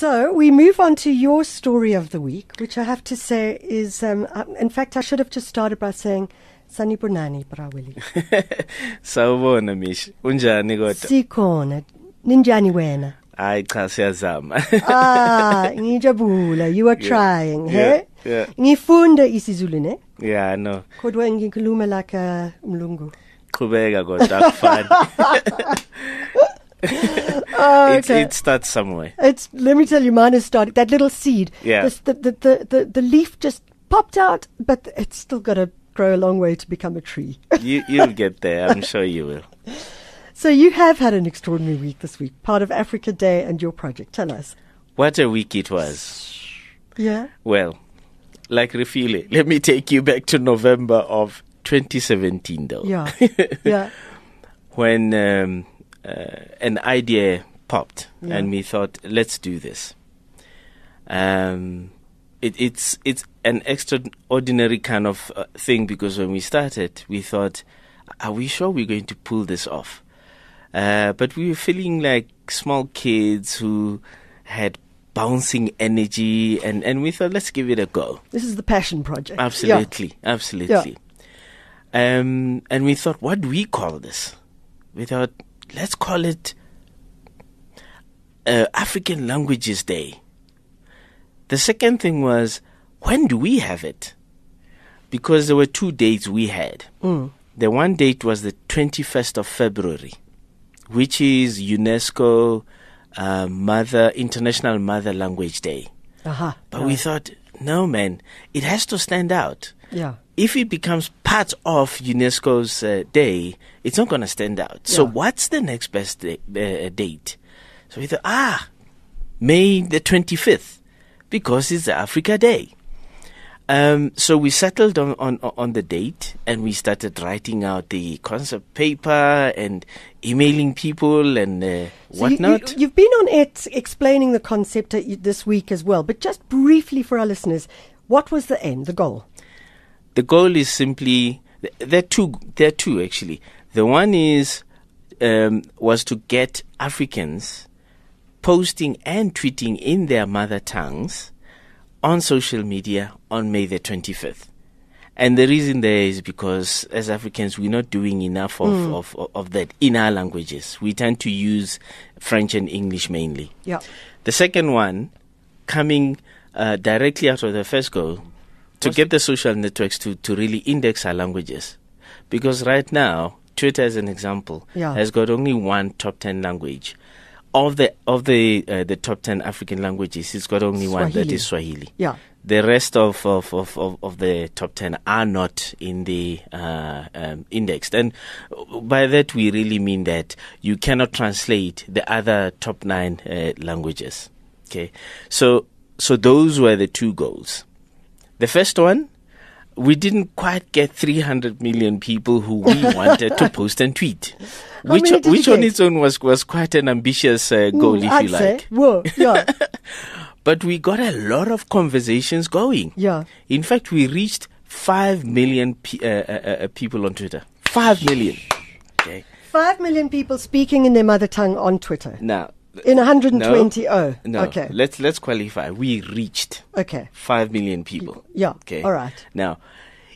So we move on to your story of the week, which I have to say is, um, uh, in fact, I should have just started by saying, sanibonani brawili sawubona mishi unjani kodwa sikhona ninjani wena hayi cha siyazama ah ngijabula you are trying yeah, he yeah. I isizulu ne yeah no kodwa ngikhuluma like umlungu uh, qhubeka kodwa akufani oh, okay. It, it, starts somewhere. It's let me tell you, mine has started. That little seed. Yeah. This, the, the, the, the, the leaf just popped out, but it's still got to grow a long way to become a tree. you, you'll get there. I'm sure you will. So you have had an extraordinary week this week, part of Africa Day and your project. Tell us. What a week it was. Yeah. Well, like Rafile, let me take you back to November of 2017, though. Yeah. yeah. When um, uh, an idea popped, yeah. and we thought, let's do this. Um, it, it's it's an extraordinary kind of uh, thing because when we started, we thought, are we sure we're going to pull this off? Uh, but we were feeling like small kids who had bouncing energy, and, and we thought, let's give it a go. This is the passion project. Absolutely, yeah. absolutely. Yeah. Um, and we thought, what do we call this? We thought, let's call it uh, African Languages Day. The second thing was, when do we have it? Because there were two dates we had. Mm. The one date was the 21st of February, which is UNESCO uh, Mother International Mother Language Day. Uh-huh. But we thought, no, man, it has to stand out. Yeah if it becomes part of UNESCO's uh, day, it's not going to stand out. Yeah. So what's the next best day, uh, date? So we thought, ah, May the 25th, because it's Africa Day. Um, so we settled on, on, on the date and we started writing out the concept paper and emailing people and uh, so whatnot. You, have been on it explaining the concept this week as well, but just briefly for our listeners, what was the end, the goal? the goal is simply there are two. There are two actually. The one is um, was to get Africans posting and tweeting in their mother tongues on social media on May the 25th. And the reason there is because as Africans, we're not doing enough of, mm. of, of, of, that in our languages. We tend to use French and English mainly. Yeah. The second one, coming uh, directly out of the first goal, to get the social networks to, to really index our languages. Because right now, Twitter, as an example, yeah. has got only one top 10 language. Of the of the uh, the top 10 African languages, it's got only Swahili. one that is Swahili. Yeah. The rest of, of, of, of, of the top 10 are not in the uh, um, indexed. And by that, we really mean that you cannot translate the other top nine uh, languages. Okay. So, so those were the two goals the first one, we didn't quite get 300 million people who we wanted to post and tweet, How which which on its own was was quite an ambitious uh, mm, goal, mm, if I'd you like. yeah. but we got a lot of conversations going. Yeah. In fact, we reached five million pe- uh uh, uh, uh, people on Twitter. Five million. Okay. Five million people speaking in their mother tongue on Twitter. Now, in 120 no, oh no okay let's let's qualify we reached okay 5 million people, yeah okay all right now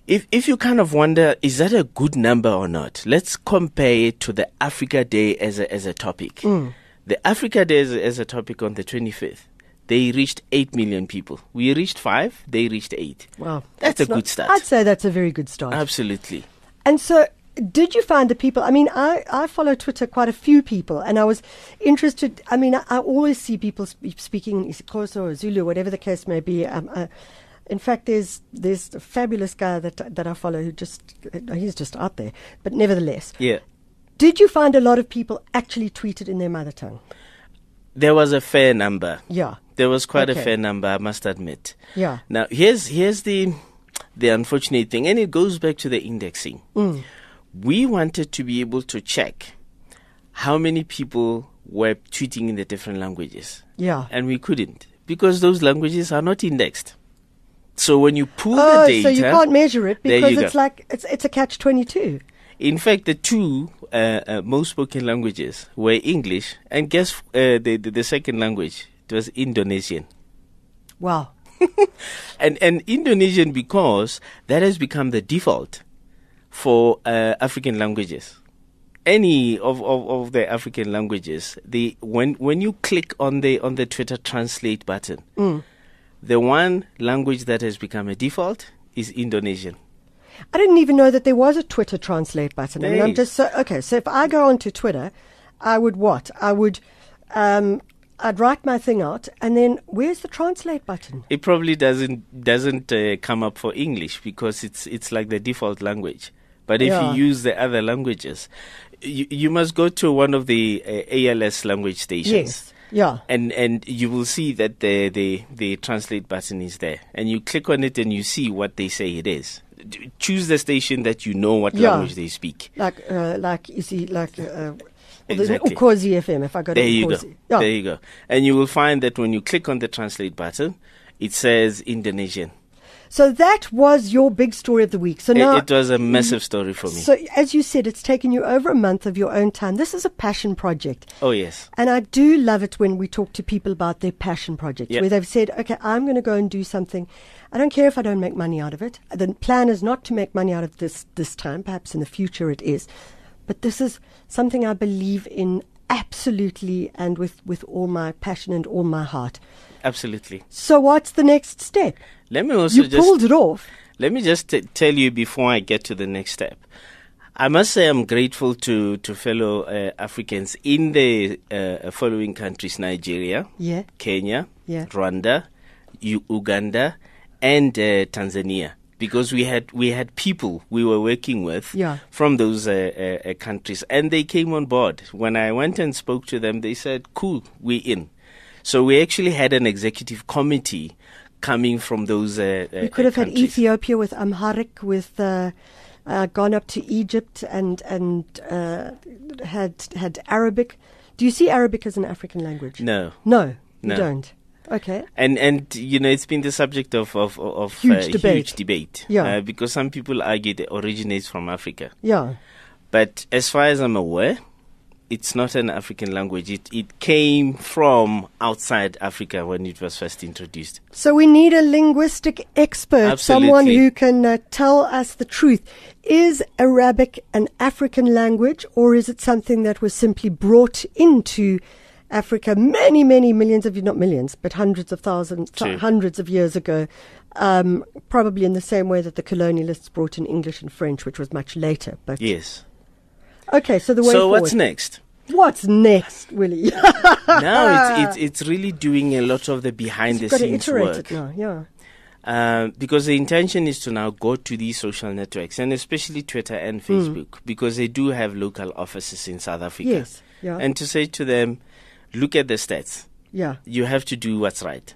if if you kind of wonder is that a good number or not let's compare it to the africa day as a as a topic mm. the africa day as a, as a topic on the 25th they reached 8 million people. We reached 5, they reached 8. Wow. That's, that's a not, good start. I'd say that's a very good start. Absolutely. And so did you find the people? I mean, I, I follow Twitter quite a few people, and I was interested. I mean, I, I always see people sp- speaking Isikosa or Zulu, whatever the case may be. Um, I, uh, in fact, there's there's a fabulous guy that that I follow who just uh, he's just out there. But nevertheless, yeah. Did you find a lot of people actually tweeted in their mother tongue? There was a fair number. Yeah. There was quite okay. a fair number, I must admit. Yeah. Now here's here's the the unfortunate thing, and it goes back to the indexing. Mm we wanted to be able to check how many people were tweeting in the different languages. Yeah. And we couldn't because those languages are not indexed. So when you pull oh, the data, so you can't measure it because it's go. like it's it's a catch twenty two. In fact, the two uh, uh, most spoken languages were English, and guess uh, the, the, the second language it was Indonesian. Wow. and and Indonesian because that has become the default for uh, African languages. Any of, of, of the African languages, the when when you click on the on the Twitter translate button, mm. the one language that has become a default is Indonesian. I didn't even know that there was a Twitter translate button. There I'm just so, okay. So if I go onto Twitter, I would what? I would, um, I'd write my thing out, and then where's the translate button? It probably doesn't doesn't uh, come up for English because it's it's like the default language. But if yeah. you use the other languages, you, you must go to one of the uh, ALS language stations. Yes. Yeah. And and you will see that the, the the translate button is there, and you click on it and you see what they say it is. D- choose the station that you know what yeah. language they speak. Like uh, like you see like. Uh, Exactly. FM, if I got there you go. Yeah. There you go. And you will find that when you click on the translate button, it says Indonesian. So that was your big story of the week. So now it, it, was a massive story for me. So as you said, it's taken you over a month of your own time. This is a passion project. Oh yes. And I do love it when we talk to people about their passion projects, yep. where they've said, "Okay, I'm going to go and do something. I don't care if I don't make money out of it. The plan is not to make money out of this this time. Perhaps in the future it is." But this is something I believe in absolutely and with, with all my passion and all my heart. Absolutely. So, what's the next step? Let me also you just, pulled it off. Let me just t- tell you before I get to the next step. I must say I'm grateful to to fellow uh, Africans in the uh, following countries: Nigeria, yeah. Kenya, yeah. Rwanda, U- Uganda, and uh, Tanzania because we had we had people we were working with yeah. from those uh, uh, uh, countries, and they came on board. When I went and spoke to them, they said, "Cool, we're in." So we actually had an executive committee coming from those. Uh, uh we could have countries. had Ethiopia with Amharic with. Uh, gone up to Egypt and and had had Arabic. Do you see Arabic as an African language? No, no, no. you don't. Okay. And and you know it's been the subject of of, of uh, huge, uh, debate. huge debate. Yeah. Uh, because some people argue it originates from Africa. Yeah. But as far as I'm aware, it's not an African language. It it came from outside Africa when it was first introduced. So we need a linguistic expert, Absolutely. someone who can uh, tell us the truth. Is Arabic an African language, or is it something that was simply brought into Africa many, many millions of, not millions, but hundreds of thousands, th- hundreds of years ago, um, probably in the same way that the colonialists brought in English and French, which was much later. But Yes. Okay, so the way So forward. what's next? What's next, Willie? no, it's, it's, it's really doing a lot of the behind the scenes work. Now, yeah. Uh, because the intention is to now go to these social networks and especially Twitter and mm. Facebook mm. because they do have local offices in South Africa. Yes. Yeah. And to say to them, look at the stats. Yeah. You have to do what's right.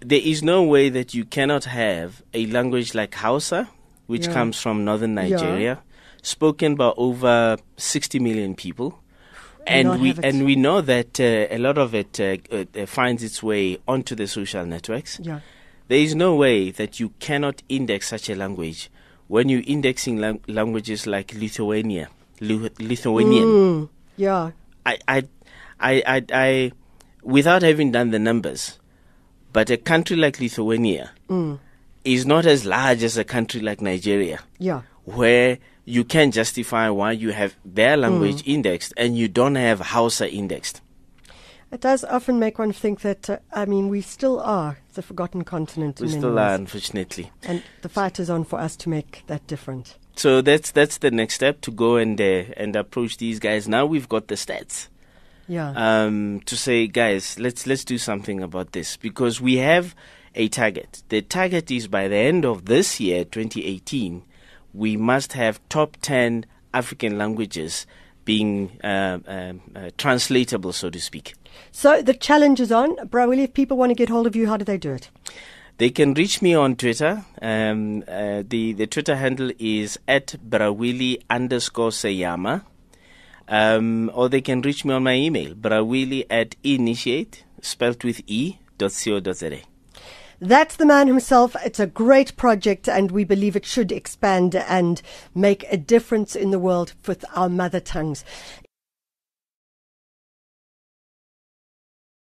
There is no way that you cannot have a language like Hausa, which yeah. comes from northern Nigeria, yeah. spoken by over 60 million people. And, we and we know that uh, a lot of it uh, uh, uh, finds its way onto the social networks. Yeah. There is no way that you cannot index such a language when you're indexing lang- languages like Lithuania, Lu- Lithuanian. Mm, yeah. I, I I, I, I, without having done the numbers, but a country like Lithuania mm. is not as large as a country like Nigeria. Yeah. Where you can justify why you have their mm. language mm. indexed and you don't have Hausa indexed. It does often make one think that, uh, I mean, we still are the forgotten continent. We still are, unfortunately. And the fight is on for us to make that different. So that's that's the next step to go and uh, and approach these guys. Now we've got the stats yeah. um, to say, guys, let's let's do something about this because we have a target. The target is by the end of this year, 2018, we must have top 10 African languages being uh, um, uh, translatable, so to speak. So the challenge is on. Brawley, if people want to get hold of you, how do they do it? They can reach me on Twitter. Um, uh, the, the Twitter handle is at Brawili underscore Sayama. Um, or they can reach me on my email, brawili at initiate, spelled with e, dot co dot za. That's the man himself. It's a great project, and we believe it should expand and make a difference in the world with our mother tongues.